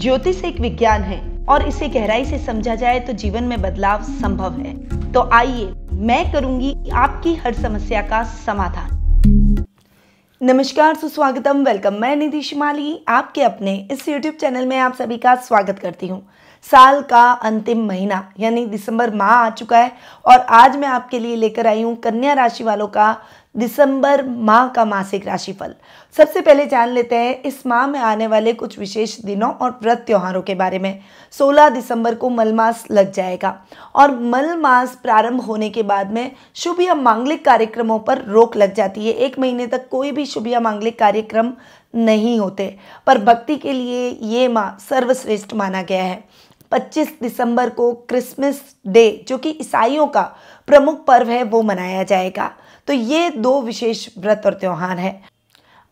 ज्योतिष एक विज्ञान है और इसे गहराई से समझा जाए तो जीवन में बदलाव संभव है तो आइए मैं करूंगी आपकी हर समस्या का समाधान नमस्कार सुस्वागतम वेलकम मैं निधि शिमाली आपके अपने इस यूट्यूब चैनल में आप सभी का स्वागत करती हूँ साल का अंतिम महीना यानी दिसंबर माह आ चुका है और आज मैं आपके लिए लेकर आई हूँ कन्या राशि वालों का दिसंबर माह का मासिक राशिफल सबसे पहले जान लेते हैं इस माह में आने वाले कुछ विशेष दिनों और व्रत त्योहारों के बारे में 16 दिसंबर को मलमास लग जाएगा और मलमास प्रारंभ होने के बाद में शुभ या मांगलिक कार्यक्रमों पर रोक लग जाती है एक महीने तक कोई भी शुभ या मांगलिक कार्यक्रम नहीं होते पर भक्ति के लिए ये माह सर्वश्रेष्ठ माना गया है 25 दिसंबर को क्रिसमस डे जो कि ईसाइयों का प्रमुख पर्व है वो मनाया जाएगा तो ये दो विशेष व्रत और त्यौहार हैं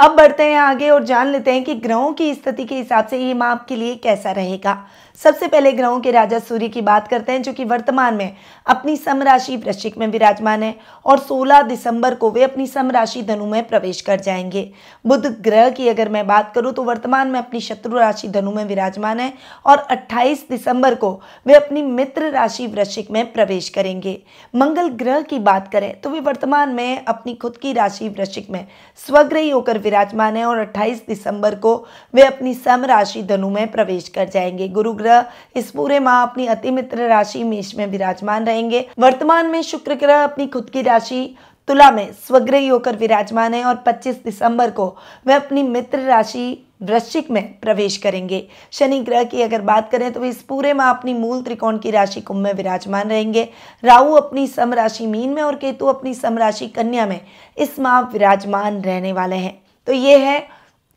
अब बढ़ते हैं आगे और जान लेते हैं कि ग्रहों की स्थिति के हिसाब से ये माह आपके लिए कैसा रहेगा सबसे पहले ग्रहों के राजा सूर्य की बात करते हैं जो कि वर्तमान में अपनी समराशि वृश्चिक में विराजमान है और 16 दिसंबर को वे अपनी समराशि धनु में प्रवेश कर जाएंगे बुध ग्रह की अगर मैं बात करूं तो वर्तमान में अपनी शत्रु राशि धनु में विराजमान है और 28 दिसंबर को वे अपनी मित्र राशि वृश्चिक में प्रवेश करेंगे मंगल ग्रह की बात करें तो वे वर्तमान में अपनी खुद की राशि वृश्चिक में स्वग्रही होकर विराजमान है और अट्ठाईस दिसंबर को वे अपनी सम राशि धनु में प्रवेश कर जाएंगे गुरु ग्रह इस पूरे माह अपनी अति मित्र राशि मेष में विराजमान रहेंगे वर्तमान में शुक्र ग्रह अपनी खुद की राशि तुला में स्वग्रही होकर विराजमान है और 25 दिसंबर को वे अपनी मित्र राशि वृश्चिक में प्रवेश करेंगे शनि ग्रह की अगर बात करें तो वे इस पूरे माह अपनी मूल त्रिकोण की राशि कुंभ में विराजमान रहेंगे राहु अपनी सम राशि मीन में और केतु अपनी सम राशि कन्या में इस माह विराजमान रहने वाले हैं तो ये है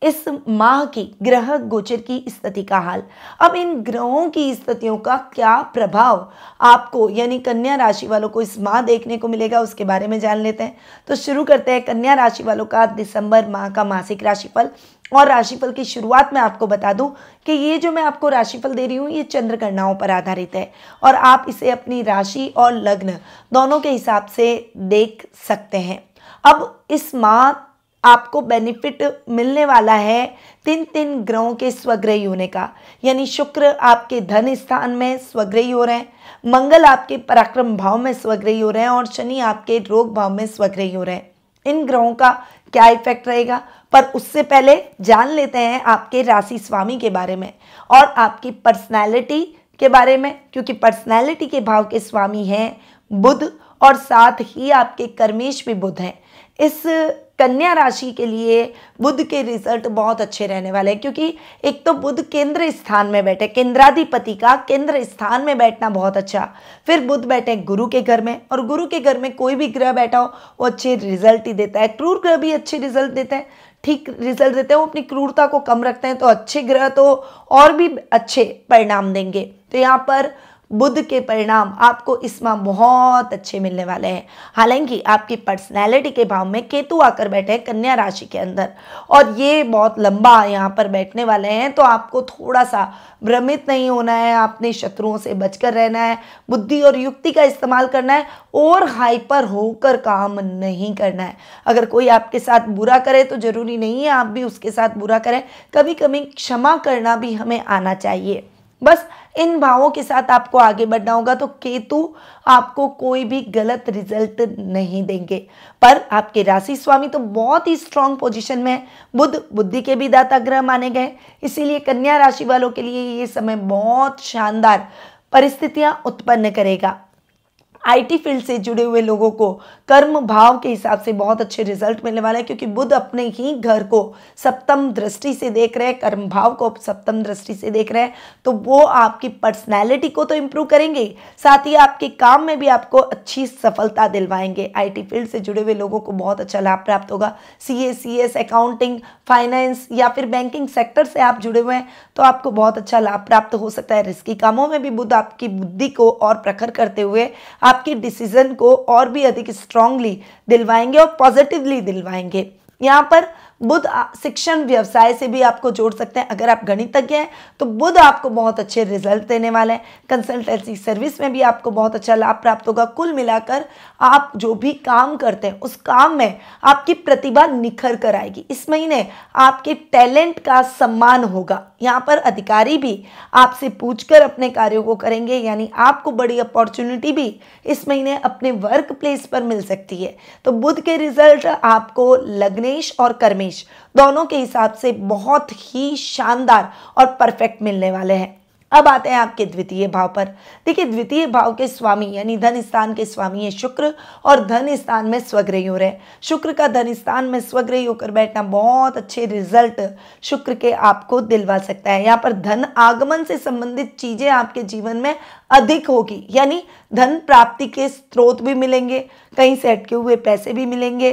इस माह की ग्रह गोचर की स्थिति का हाल अब इन ग्रहों की स्थितियों का क्या प्रभाव आपको यानी कन्या राशि वालों को इस माह देखने को मिलेगा उसके बारे में जान लेते हैं तो शुरू करते हैं कन्या राशि वालों का दिसंबर माह का मासिक राशिफल और राशिफल की शुरुआत में आपको बता दूं कि ये जो मैं आपको राशिफल दे रही हूँ ये चंद्र गणनाओं पर आधारित है और आप इसे अपनी राशि और लग्न दोनों के हिसाब से देख सकते हैं अब इस माह आपको बेनिफिट मिलने वाला है तीन तीन ग्रहों के स्वग्रही होने का यानी शुक्र आपके धन स्थान में स्वग्रही हो रहे हैं मंगल आपके पराक्रम भाव में स्वग्रही हो रहे हैं और शनि आपके रोग भाव में स्वग्रही हो रहे हैं इन ग्रहों का क्या इफेक्ट रहेगा पर उससे पहले जान लेते हैं आपके राशि स्वामी के बारे में और आपकी पर्सनैलिटी के बारे में क्योंकि पर्सनैलिटी के भाव के स्वामी हैं बुध और साथ ही आपके कर्मेश भी बुध हैं इस कन्या राशि के लिए बुध के रिजल्ट बहुत अच्छे रहने वाले हैं क्योंकि एक तो बुध केंद्र स्थान में बैठे केंद्राधिपति का केंद्र स्थान में बैठना बहुत अच्छा फिर बुध बैठे गुरु के घर में और गुरु के घर में कोई भी ग्रह बैठा हो वो अच्छे रिजल्ट ही देता है क्रूर ग्रह भी अच्छे रिजल्ट देते हैं ठीक रिजल्ट देते हैं वो अपनी क्रूरता को कम रखते हैं तो अच्छे ग्रह तो और भी अच्छे परिणाम देंगे तो यहाँ पर बुद्ध के परिणाम आपको इसमें बहुत अच्छे मिलने वाले हैं हालांकि आपकी पर्सनैलिटी के भाव में केतु आकर बैठे हैं कन्या राशि के अंदर और ये बहुत लंबा यहाँ पर बैठने वाले हैं तो आपको थोड़ा सा भ्रमित नहीं होना है आपने शत्रुओं से बचकर रहना है बुद्धि और युक्ति का इस्तेमाल करना है और हाइपर होकर काम नहीं करना है अगर कोई आपके साथ बुरा करे तो ज़रूरी नहीं है आप भी उसके साथ बुरा करें कभी कभी क्षमा करना भी हमें आना चाहिए बस इन भावों के साथ आपको आगे बढ़ना होगा तो केतु आपको कोई भी गलत रिजल्ट नहीं देंगे पर आपके राशि स्वामी तो बहुत ही स्ट्रांग पोजीशन में है बुद्ध बुद्धि के भी दाता ग्रह माने गए इसीलिए कन्या राशि वालों के लिए ये समय बहुत शानदार परिस्थितियां उत्पन्न करेगा आईटी फील्ड से जुड़े हुए लोगों को कर्म भाव के हिसाब से बहुत अच्छे रिजल्ट मिलने वाले हैं क्योंकि बुद्ध अपने ही घर को सप्तम दृष्टि से देख रहे हैं कर्म भाव को सप्तम दृष्टि से देख रहे हैं तो वो आपकी पर्सनैलिटी को तो इम्प्रूव करेंगे साथ ही आपके काम में भी आपको अच्छी सफलता दिलवाएंगे आई फील्ड से जुड़े हुए लोगों को बहुत अच्छा लाभ प्राप्त होगा सी ए अकाउंटिंग फाइनेंस या फिर बैंकिंग सेक्टर से आप जुड़े हुए हैं तो आपको बहुत अच्छा लाभ प्राप्त हो सकता है रिस्की कामों में भी बुद्ध आपकी बुद्धि को और प्रखर करते हुए आप आपके डिसीजन को और भी अधिक स्ट्रांगली दिलवाएंगे और पॉजिटिवली दिलवाएंगे यहाँ पर बुध शिक्षण व्यवसाय से भी आपको जोड़ सकते हैं अगर आप गणितज्ञ हैं तो बुध आपको बहुत अच्छे रिजल्ट देने वाले हैं कंसल्टेंसी सर्विस में भी आपको बहुत अच्छा लाभ प्राप्त होगा कुल मिलाकर आप जो भी काम करते हैं उस काम में आपकी प्रतिभा निखर कर आएगी इस महीने आपके टैलेंट का सम्मान होगा यहाँ पर अधिकारी भी आपसे कर अपने कार्यों को करेंगे यानी आपको बड़ी अपॉर्चुनिटी भी इस महीने अपने वर्क प्लेस पर मिल सकती है तो बुध के रिजल्ट आपको लग्नेश और कर्मेश गणेश दोनों के हिसाब से बहुत ही शानदार और परफेक्ट मिलने वाले हैं अब आते हैं आपके द्वितीय भाव पर देखिए द्वितीय भाव के स्वामी यानी धन स्थान के स्वामी है शुक्र और धन स्थान में स्वग्रह हो रहे शुक्र का धन स्थान में स्वग्रह होकर बैठना बहुत अच्छे रिजल्ट शुक्र के आपको दिलवा सकता है यहाँ पर धन आगमन से संबंधित चीज़ें आपके जीवन में अधिक होगी यानी धन प्राप्ति के स्रोत भी मिलेंगे कहीं से अटके हुए पैसे भी मिलेंगे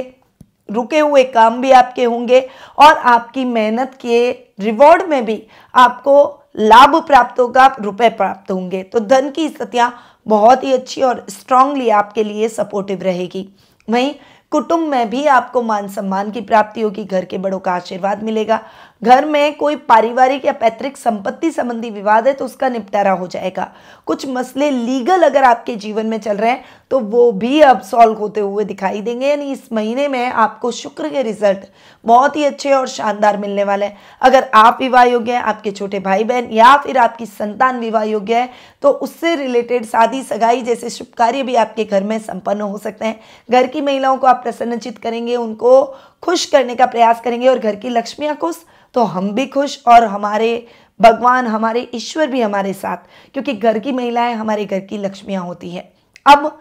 रुके हुए काम भी आपके होंगे और आपकी मेहनत के रिवॉर्ड में भी आपको लाभ प्राप्त होगा रुपए प्राप्त होंगे तो धन की स्थितियाँ बहुत ही अच्छी और स्ट्रांगली आपके लिए सपोर्टिव रहेगी वहीं कुटुंब में भी आपको मान सम्मान की प्राप्ति होगी घर के बड़ों का आशीर्वाद मिलेगा घर में कोई पारिवारिक या पैतृक संपत्ति संबंधी विवाद है तो उसका निपटारा हो जाएगा कुछ मसले लीगल अगर आपके जीवन में चल रहे हैं तो वो भी अब सॉल्व होते हुए दिखाई देंगे यानी इस महीने में आपको शुक्र के रिजल्ट बहुत ही अच्छे और शानदार मिलने वाले हैं अगर आप विवाह योग्य हैं आपके छोटे भाई बहन या फिर आपकी संतान विवाह योग्य है तो उससे रिलेटेड शादी सगाई जैसे शुभ कार्य भी आपके घर में संपन्न हो सकते हैं घर की महिलाओं को आप प्रसन्नचित करेंगे उनको खुश करने का प्रयास करेंगे और घर की लक्ष्मियाँ खुश तो हम भी खुश और हमारे भगवान हमारे ईश्वर भी हमारे साथ क्योंकि घर की महिलाएं हमारे घर की लक्ष्मियां होती है अब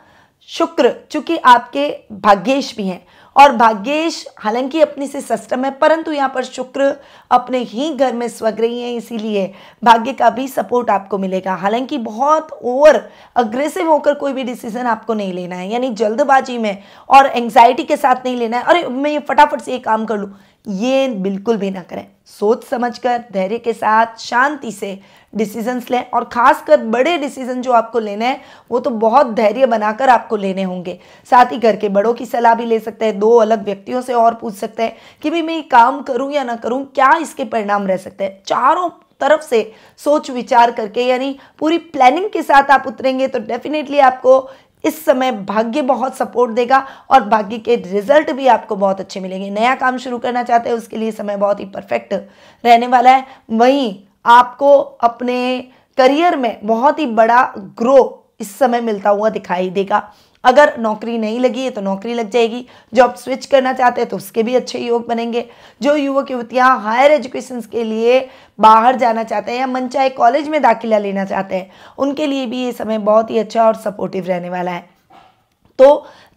शुक्र चूंकि आपके भाग्येश भी हैं और भाग्येश हालांकि अपने से सस्टम है परंतु यहाँ पर शुक्र अपने ही घर में स्वग्रही हैं इसीलिए भाग्य का भी सपोर्ट आपको मिलेगा हालांकि बहुत ओवर अग्रेसिव होकर कोई भी डिसीजन आपको नहीं लेना है यानी जल्दबाजी में और एंग्जाइटी के साथ नहीं लेना है अरे मैं ये फटाफट से ये काम कर लूँ ये बिल्कुल भी ना करें सोच समझ कर धैर्य के साथ शांति से डिसीजंस लें और ख़ासकर बड़े डिसीजन जो आपको लेने हैं वो तो बहुत धैर्य बनाकर आपको लेने होंगे साथ ही घर के बड़ों की सलाह भी ले सकते हैं दो अलग व्यक्तियों से और पूछ सकते हैं कि भाई मैं काम करूं या ना करूं क्या इसके परिणाम रह सकते हैं चारों तरफ से सोच विचार करके यानी पूरी प्लानिंग के साथ आप उतरेंगे तो डेफिनेटली आपको इस समय भाग्य बहुत सपोर्ट देगा और भाग्य के रिजल्ट भी आपको बहुत अच्छे मिलेंगे नया काम शुरू करना चाहते हैं उसके लिए समय बहुत ही परफेक्ट रहने वाला है वहीं आपको अपने करियर में बहुत ही बड़ा ग्रो इस समय मिलता हुआ दिखाई देगा अगर नौकरी नहीं लगी है तो नौकरी लग जाएगी जॉब स्विच करना चाहते हैं तो उसके भी अच्छे योग बनेंगे जो युवक युवतियाँ हायर एजुकेशन के लिए बाहर जाना चाहते हैं या मनचाहे कॉलेज में दाखिला लेना चाहते हैं उनके लिए भी ये समय बहुत ही अच्छा और सपोर्टिव रहने वाला है तो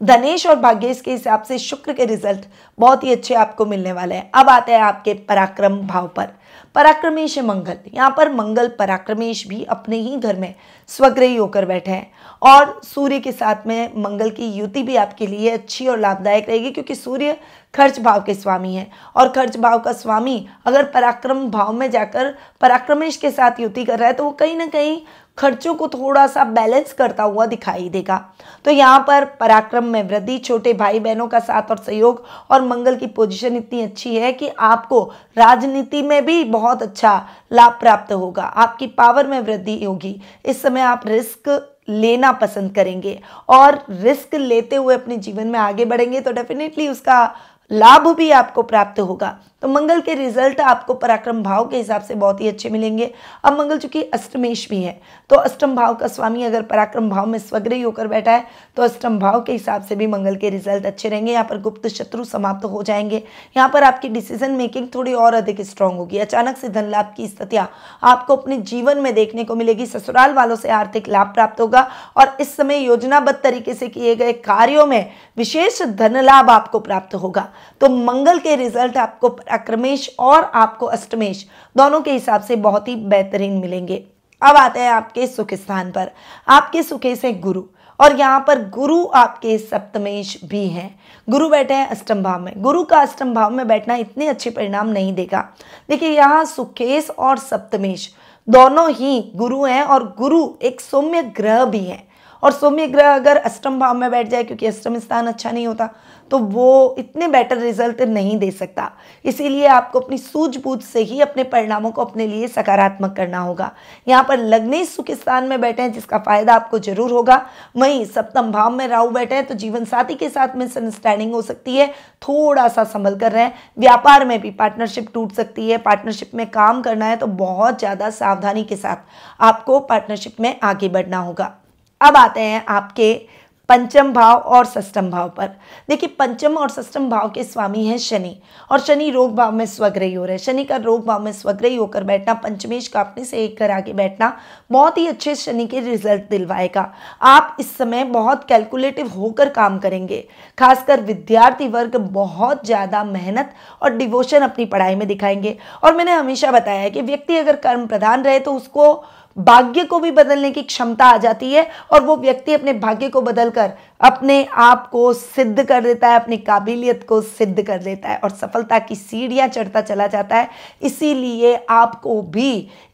धनेश और भाग्येश के हिसाब से शुक्र के रिजल्ट बहुत ही अच्छे आपको मिलने वाले हैं अब आते हैं आपके पराक्रम भाव पर पराक्रमेश मंगल यहाँ पर मंगल पराक्रमेश भी अपने ही घर में स्वग्रही होकर बैठे हैं और सूर्य के साथ में मंगल की युति भी आपके लिए अच्छी और लाभदायक रहेगी क्योंकि सूर्य खर्च भाव के स्वामी है और खर्च भाव का स्वामी अगर पराक्रम भाव में जाकर पराक्रमेश के साथ युति कर रहा है तो वो कहीं ना कहीं खर्चों को थोड़ा सा बैलेंस करता हुआ दिखाई देगा तो यहाँ पर पराक्रम में वृद्धि छोटे भाई बहनों का साथ और सहयोग और मंगल की पोजीशन इतनी अच्छी है कि आपको राजनीति में भी बहुत अच्छा लाभ प्राप्त होगा आपकी पावर में वृद्धि होगी इस समय आप रिस्क लेना पसंद करेंगे और रिस्क लेते हुए अपने जीवन में आगे बढ़ेंगे तो डेफिनेटली उसका लाभ भी आपको प्राप्त होगा तो मंगल के रिजल्ट आपको पराक्रम भाव के हिसाब से बहुत ही अच्छे मिलेंगे अब मंगल चूंकि अष्टमेश भी है तो अष्टम भाव का स्वामी अगर पराक्रम भाव में स्वग्रही होकर बैठा है तो अष्टम भाव के हिसाब से भी मंगल के रिजल्ट अच्छे रहेंगे यहाँ पर गुप्त शत्रु समाप्त हो जाएंगे यहाँ पर आपकी डिसीजन मेकिंग थोड़ी और अधिक स्ट्रांग होगी अचानक से धन लाभ की स्थितियाँ आपको अपने जीवन में देखने को मिलेगी ससुराल वालों से आर्थिक लाभ प्राप्त होगा और इस समय योजनाबद्ध तरीके से किए गए कार्यों में विशेष धन लाभ आपको प्राप्त होगा तो मंगल के रिजल्ट आपको अक्रमेश और आपको अष्टमेश दोनों के हिसाब से बहुत ही बेहतरीन मिलेंगे अब आते हैं आपके सुख स्थान पर आपके सुखेश से गुरु और यहाँ पर गुरु आपके सप्तमेश भी हैं गुरु बैठे हैं अष्टम भाव में गुरु का अष्टम भाव में बैठना इतने अच्छे परिणाम नहीं देगा देखिए यहाँ सुखेश और सप्तमेश दोनों ही गुरु हैं और गुरु एक सौम्य ग्रह भी हैं और सौम्य ग्रह अगर अष्टम भाव में बैठ जाए क्योंकि अष्टम स्थान अच्छा नहीं होता तो वो इतने बेटर रिजल्ट नहीं दे सकता इसीलिए आपको अपनी सूझबूझ से ही अपने परिणामों को अपने लिए सकारात्मक करना होगा यहाँ पर लग्ने सुख स्थान में बैठे हैं जिसका फायदा आपको जरूर होगा वहीं सप्तम भाव में राहु बैठे हैं तो जीवन साथी के साथ मिसअंडरस्टैंडिंग हो सकती है थोड़ा सा संभल कर रहे हैं व्यापार में भी पार्टनरशिप टूट सकती है पार्टनरशिप में काम करना है तो बहुत ज़्यादा सावधानी के साथ आपको पार्टनरशिप में आगे बढ़ना होगा अब आते हैं आपके पंचम भाव और सष्टम भाव पर देखिए पंचम और सष्टम भाव के स्वामी हैं शनि और शनि रोग भाव में स्वग्रही हो रहे हैं शनि का रोग भाव में स्वग्रही होकर बैठना पंचमेश का अपने से एक कर आगे बैठना बहुत ही अच्छे शनि के रिजल्ट दिलवाएगा आप इस समय बहुत कैलकुलेटिव होकर काम करेंगे खासकर विद्यार्थी वर्ग बहुत ज़्यादा मेहनत और डिवोशन अपनी पढ़ाई में दिखाएंगे और मैंने हमेशा बताया है कि व्यक्ति अगर कर्म प्रधान रहे तो उसको भाग्य को भी बदलने की क्षमता आ जाती है और वो व्यक्ति अपने भाग्य को बदलकर अपने आप को सिद्ध कर देता है अपनी काबिलियत को सिद्ध कर देता है और सफलता की सीढ़ियाँ चढ़ता चला जाता है इसीलिए आपको भी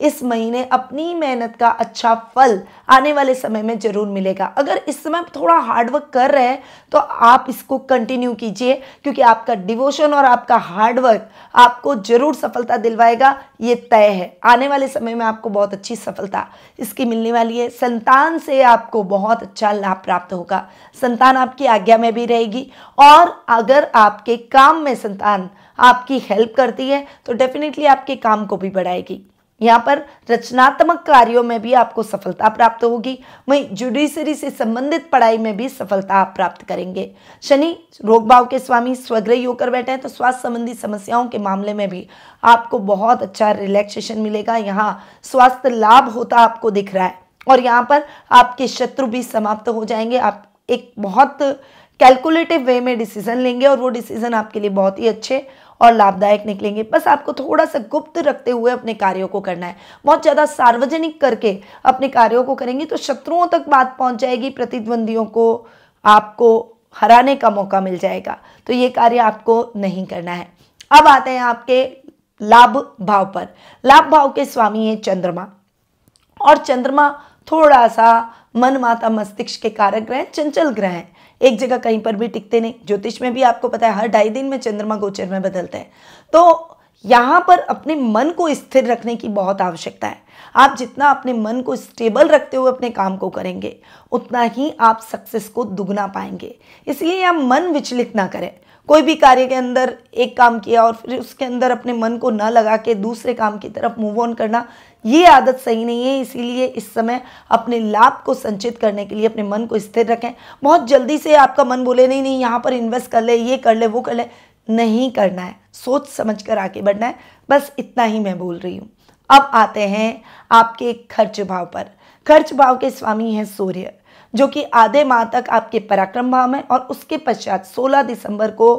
इस महीने अपनी मेहनत का अच्छा फल आने वाले समय में ज़रूर मिलेगा अगर इस समय थोड़ा हार्डवर्क कर रहे हैं तो आप इसको कंटिन्यू कीजिए क्योंकि आपका डिवोशन और आपका हार्डवर्क आपको ज़रूर सफलता दिलवाएगा ये तय है आने वाले समय में आपको बहुत अच्छी सफलता इसकी मिलने वाली है संतान से आपको बहुत अच्छा लाभ प्राप्त होगा संतान आपकी आज्ञा में भी रहेगी और अगर आपके काम में संतान आपकी हेल्प करती है तो डेफिनेटली आपके काम को भी बढ़ाएगी यहाँ पर रचनात्मक कार्यों में भी आपको सफलता प्राप्त होगी वहीं जुडिशरी से संबंधित पढ़ाई में भी सफलता आप प्राप्त करेंगे शनि रोग भाव के स्वामी स्वग्रही होकर बैठे हैं तो स्वास्थ्य संबंधी समस्याओं के मामले में भी आपको बहुत अच्छा रिलैक्सेशन मिलेगा यहाँ स्वास्थ्य लाभ होता आपको दिख रहा है और यहाँ पर आपके शत्रु भी समाप्त हो जाएंगे आप एक बहुत कैलकुलेटिव वे में डिसीजन लेंगे और वो डिसीजन आपके लिए बहुत ही अच्छे और लाभदायक निकलेंगे बस आपको थोड़ा सा गुप्त रखते हुए अपने कार्यों को करना है बहुत ज़्यादा सार्वजनिक करके अपने कार्यों को करेंगे तो शत्रुओं तक बात पहुंच जाएगी प्रतिद्वंदियों को आपको हराने का मौका मिल जाएगा तो ये कार्य आपको नहीं करना है अब आते हैं आपके लाभ भाव पर लाभ भाव के स्वामी है चंद्रमा और चंद्रमा थोड़ा सा मन माता मस्तिष्क के कारक ग्रह चंचल ग्रह हैं एक जगह कहीं पर भी टिकते नहीं ज्योतिष में भी आपको पता है हर ढाई दिन में चंद्रमा गोचर में बदलते हैं तो यहाँ पर अपने मन को स्थिर रखने की बहुत आवश्यकता है आप जितना अपने मन को स्टेबल रखते हुए अपने काम को करेंगे उतना ही आप सक्सेस को दुगना पाएंगे इसलिए आप मन विचलित ना करें कोई भी कार्य के अंदर एक काम किया और फिर उसके अंदर अपने मन को ना लगा के दूसरे काम की तरफ मूव ऑन करना ये आदत सही नहीं है इसीलिए इस समय अपने लाभ को संचित करने के लिए अपने मन को स्थिर रखें बहुत जल्दी से आपका मन बोले नहीं नहीं यहाँ पर इन्वेस्ट कर ले ये कर ले वो कर ले नहीं करना है सोच समझ कर आगे बढ़ना है बस इतना ही मैं बोल रही हूँ अब आते हैं आपके खर्च भाव पर खर्च भाव के स्वामी हैं सूर्य जो कि आधे माह तक आपके पराक्रम भाव में और उसके पश्चात 16 दिसंबर को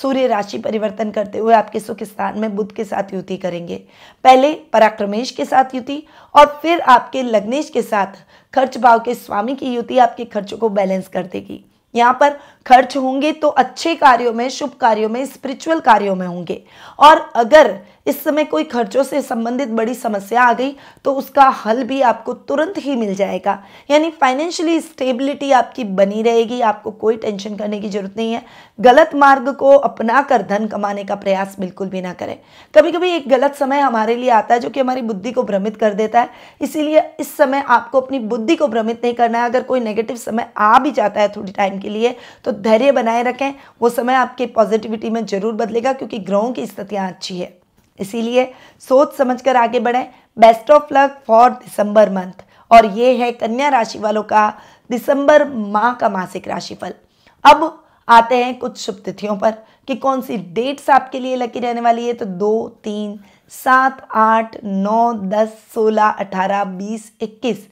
सूर्य राशि परिवर्तन करते हुए आपके सुख स्थान में बुद्ध के साथ युति करेंगे पहले पराक्रमेश के साथ युति और फिर आपके लग्नेश के साथ खर्च भाव के स्वामी की युति आपके खर्चों को बैलेंस कर देगी यहाँ पर खर्च होंगे तो अच्छे कार्यों में शुभ कार्यों में स्पिरिचुअल कार्यों में होंगे और अगर इस समय कोई खर्चों से संबंधित बड़ी समस्या आ गई तो उसका हल भी आपको तुरंत ही मिल जाएगा यानी फाइनेंशियली स्टेबिलिटी आपकी बनी रहेगी आपको कोई टेंशन करने की ज़रूरत नहीं है गलत मार्ग को अपना कर धन कमाने का प्रयास बिल्कुल भी ना करें कभी कभी एक गलत समय हमारे लिए आता है जो कि हमारी बुद्धि को भ्रमित कर देता है इसीलिए इस समय आपको अपनी बुद्धि को भ्रमित नहीं करना है अगर कोई नेगेटिव समय आ भी जाता है थोड़ी टाइम के लिए तो धैर्य बनाए रखें वो समय आपके पॉजिटिविटी में जरूर बदलेगा क्योंकि ग्रहों की स्थितियाँ अच्छी है इसीलिए सोच समझकर आगे बढ़ें best of luck for December month और ये है कन्या राशि वालों का दिसंबर माह का मासिक राशिफल अब आते हैं कुछ शुभ तिथियों पर कि कौन सी डेट्स आपके लिए लकी रहने वाली है तो दो तीन सात आठ नौ दस सोलह अठारह बीस इक्कीस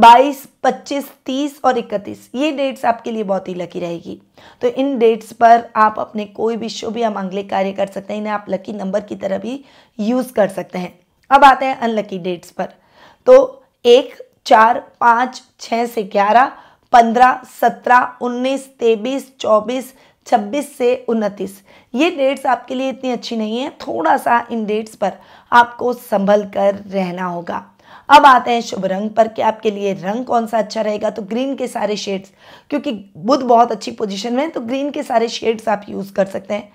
बाईस पच्चीस तीस और इकतीस ये डेट्स आपके लिए बहुत ही लकी रहेगी तो इन डेट्स पर आप अपने कोई भी शुभ या मांगलिक कार्य कर सकते हैं इन्हें आप लकी नंबर की तरह भी यूज़ कर सकते हैं अब आते हैं अनलकी डेट्स पर तो एक चार पाँच छः से ग्यारह पंद्रह सत्रह उन्नीस तेईस चौबीस छब्बीस से उनतीस ये डेट्स आपके लिए इतनी अच्छी नहीं है थोड़ा सा इन डेट्स पर आपको संभल कर रहना होगा अब आते हैं शुभ रंग पर कि आपके लिए रंग कौन सा अच्छा रहेगा तो ग्रीन के सारे शेड्स क्योंकि बुध बहुत अच्छी पोजीशन में है तो ग्रीन के सारे शेड्स आप यूज़ कर सकते हैं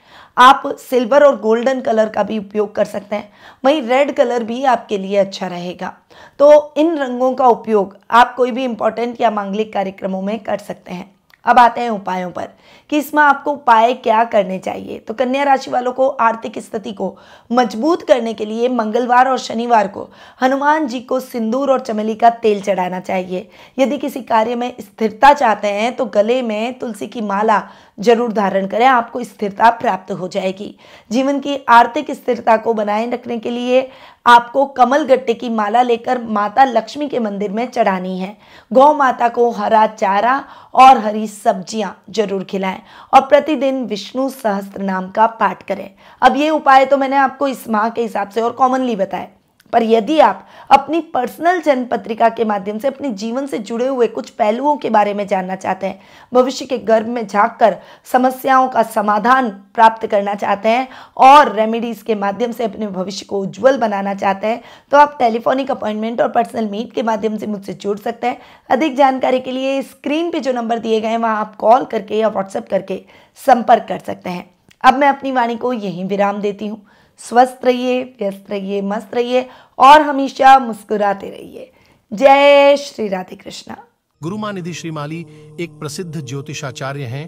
आप सिल्वर और गोल्डन कलर का भी उपयोग कर सकते हैं वहीं रेड कलर भी आपके लिए अच्छा रहेगा तो इन रंगों का उपयोग आप कोई भी इम्पोर्टेंट या मांगलिक कार्यक्रमों में कर सकते हैं अब आते हैं उपायों पर कि इसमें आपको उपाय क्या करने चाहिए तो कन्या राशि वालों को आर्थिक स्थिति को मजबूत करने के लिए मंगलवार और शनिवार को हनुमान जी को सिंदूर और चमेली का तेल चढ़ाना चाहिए यदि किसी कार्य में स्थिरता चाहते हैं तो गले में तुलसी की माला जरूर धारण करें आपको स्थिरता प्राप्त हो जाएगी जीवन की आर्थिक स्थिरता को बनाए रखने के लिए आपको कमल गट्टे की माला लेकर माता लक्ष्मी के मंदिर में चढ़ानी है गौ माता को हरा चारा और हरी सब्जियां जरूर खिलाएं और प्रतिदिन विष्णु सहस्त्र नाम का पाठ करें अब ये उपाय तो मैंने आपको इस माह के हिसाब से और कॉमनली बताया पर यदि आप अपनी पर्सनल जन्म पत्रिका के माध्यम से अपने जीवन से जुड़े हुए कुछ पहलुओं के बारे में जानना चाहते हैं भविष्य के गर्भ में झाँक कर समस्याओं का समाधान प्राप्त करना चाहते हैं और रेमेडीज़ के माध्यम से अपने भविष्य को उज्जवल बनाना चाहते हैं तो आप टेलीफोनिक अपॉइंटमेंट और पर्सनल मीट के माध्यम से मुझसे जुड़ सकते हैं अधिक जानकारी के लिए स्क्रीन पे जो नंबर दिए गए हैं वहाँ आप कॉल करके या व्हाट्सएप करके संपर्क कर सकते हैं अब मैं अपनी वाणी को यहीं विराम देती हूँ स्वस्थ रहिए व्यस्त रहिए मस्त रहिए और हमेशा मुस्कुराते रहिए जय श्री राधे कृष्णा गुरु मानिधि माली एक प्रसिद्ध ज्योतिषाचार्य हैं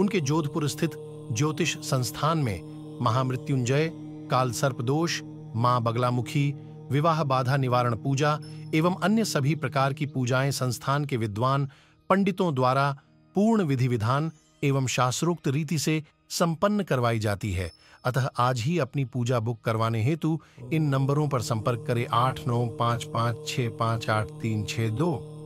उनके जोधपुर स्थित ज्योतिष संस्थान में महामृत्युंजय काल सर्प दोष बगला बगलामुखी विवाह बाधा निवारण पूजा एवं अन्य सभी प्रकार की पूजाएं संस्थान के विद्वान पंडितों द्वारा पूर्ण विधि विधान एवं शास्त्रोक्त रीति से संपन्न करवाई जाती है अतः आज ही अपनी पूजा बुक करवाने हेतु इन नंबरों पर संपर्क करें आठ नौ पाँच पाँच छः पाँच आठ तीन छः दो